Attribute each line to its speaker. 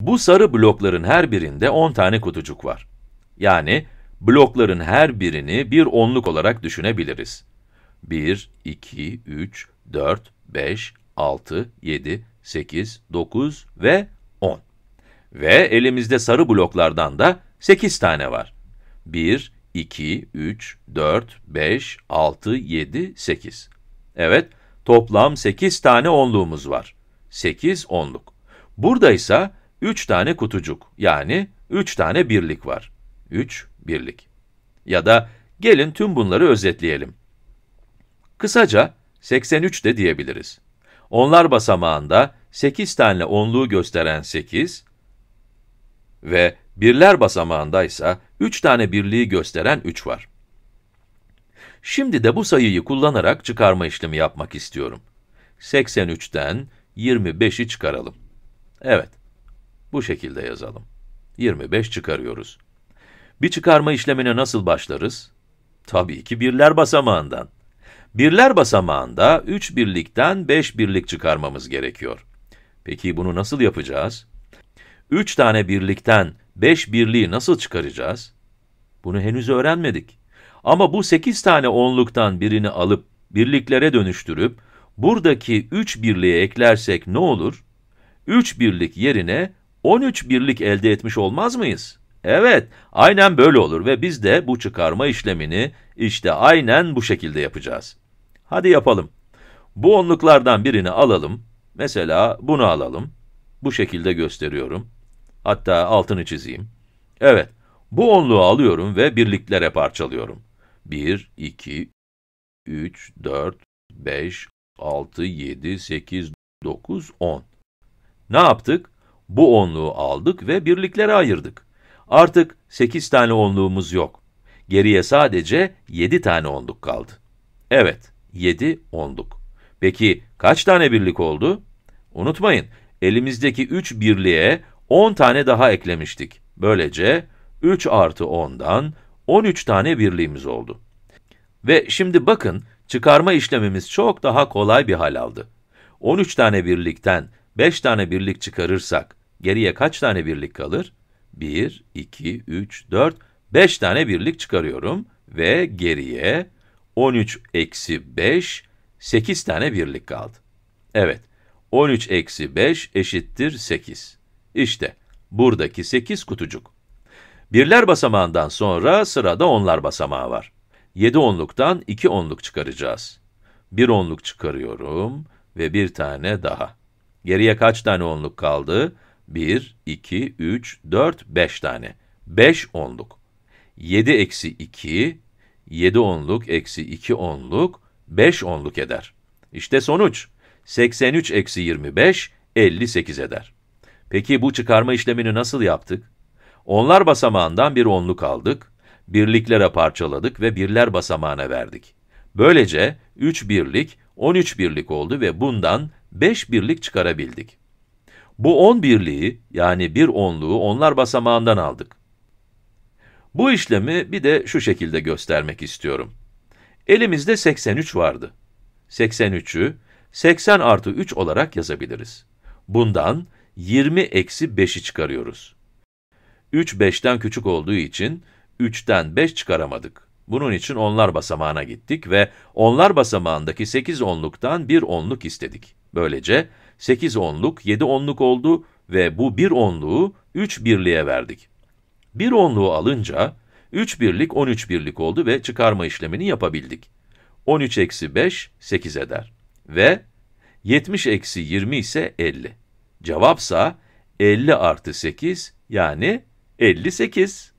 Speaker 1: Bu sarı blokların her birinde 10 tane kutucuk var. Yani blokların her birini bir onluk olarak düşünebiliriz. 1, 2, 3, 4, 5, 6, 7, 8, 9 ve 10. Ve elimizde sarı bloklardan da 8 tane var. 1, 2, 3, 4, 5, 6, 7, 8. Evet, toplam 8 tane onluğumuz var. 8 onluk. Burada ise 3 tane kutucuk yani 3 tane birlik var. 3 birlik. Ya da gelin tüm bunları özetleyelim. Kısaca 83 de diyebiliriz. Onlar basamağında 8 tane onluğu gösteren 8 ve birler basamağında ise 3 tane birliği gösteren 3 var. Şimdi de bu sayıyı kullanarak çıkarma işlemi yapmak istiyorum. 83'ten 25'i çıkaralım. Evet, bu şekilde yazalım. 25 çıkarıyoruz. Bir çıkarma işlemine nasıl başlarız? Tabii ki birler basamağından. Birler basamağında 3 birlikten 5 birlik çıkarmamız gerekiyor. Peki bunu nasıl yapacağız? 3 tane birlikten 5 birliği nasıl çıkaracağız? Bunu henüz öğrenmedik. Ama bu 8 tane onluktan birini alıp birliklere dönüştürüp buradaki 3 birliğe eklersek ne olur? 3 birlik yerine 13 birlik elde etmiş olmaz mıyız? Evet, aynen böyle olur ve biz de bu çıkarma işlemini işte aynen bu şekilde yapacağız. Hadi yapalım. Bu onluklardan birini alalım. Mesela bunu alalım. Bu şekilde gösteriyorum. Hatta altını çizeyim. Evet, bu onluğu alıyorum ve birliklere parçalıyorum. 1, 2, 3, 4, 5, 6, 7, 8, 9, 10. Ne yaptık? Bu onluğu aldık ve birliklere ayırdık. Artık 8 tane onluğumuz yok. Geriye sadece 7 tane onluk kaldı. Evet, 7 onluk. Peki kaç tane birlik oldu? Unutmayın, elimizdeki 3 birliğe 10 tane daha eklemiştik. Böylece 3 artı 10'dan 13 tane birliğimiz oldu. Ve şimdi bakın, çıkarma işlemimiz çok daha kolay bir hal aldı. 13 tane birlikten 5 tane birlik çıkarırsak Geriye kaç tane birlik kalır? 1, 2, 3, 4, 5 tane birlik çıkarıyorum ve geriye 13 eksi 5, 8 tane birlik kaldı. Evet, 13 eksi 5 eşittir 8. İşte buradaki 8 kutucuk. Birler basamağından sonra sırada onlar basamağı var. 7 onluktan 2 onluk çıkaracağız. 1 onluk çıkarıyorum ve bir tane daha. Geriye kaç tane onluk kaldı? 1, 2, 3, 4, 5 tane. 5 onluk. 7 eksi 2, 7 onluk eksi 2 onluk, 5 onluk eder. İşte sonuç. 83 eksi 25, 58 eder. Peki bu çıkarma işlemini nasıl yaptık? Onlar basamağından bir onluk aldık, birliklere parçaladık ve birler basamağına verdik. Böylece 3 birlik, 13 birlik oldu ve bundan 5 birlik çıkarabildik. Bu on birliği yani bir onluğu onlar basamağından aldık. Bu işlemi bir de şu şekilde göstermek istiyorum. Elimizde 83 vardı. 83'ü 80 artı 3 olarak yazabiliriz. Bundan 20 eksi 5'i çıkarıyoruz. 3 5'ten küçük olduğu için 3'ten 5 çıkaramadık. Bunun için onlar basamağına gittik ve onlar basamağındaki 8 onluktan 1 onluk istedik. Böylece 8 onluk 7 onluk oldu ve bu 1 onluğu 3 birliğe verdik. 1 onluğu alınca 3 birlik 13 birlik oldu ve çıkarma işlemini yapabildik. 13 eksi 5 8 eder ve 70 eksi 20 ise 50. Cevapsa 50 artı 8 yani 58.